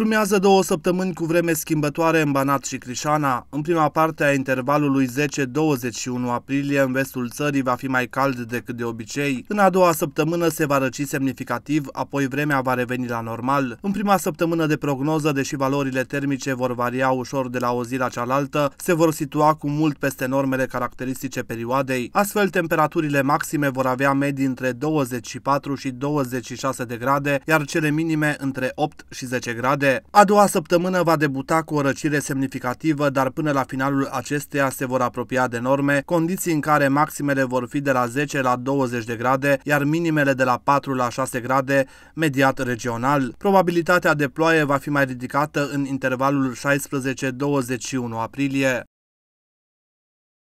Urmează două săptămâni cu vreme schimbătoare în Banat și Crișana. În prima parte a intervalului 10-21 aprilie, în vestul țării va fi mai cald decât de obicei. În a doua săptămână se va răci semnificativ, apoi vremea va reveni la normal. În prima săptămână de prognoză, deși valorile termice vor varia ușor de la o zi la cealaltă, se vor situa cu mult peste normele caracteristice perioadei. Astfel, temperaturile maxime vor avea medii între 24 și 26 de grade, iar cele minime între 8 și 10 grade verde. A doua săptămână va debuta cu o răcire semnificativă, dar până la finalul acesteia se vor apropia de norme, condiții în care maximele vor fi de la 10 la 20 de grade, iar minimele de la 4 la 6 grade, mediat regional. Probabilitatea de ploaie va fi mai ridicată în intervalul 16-21 aprilie.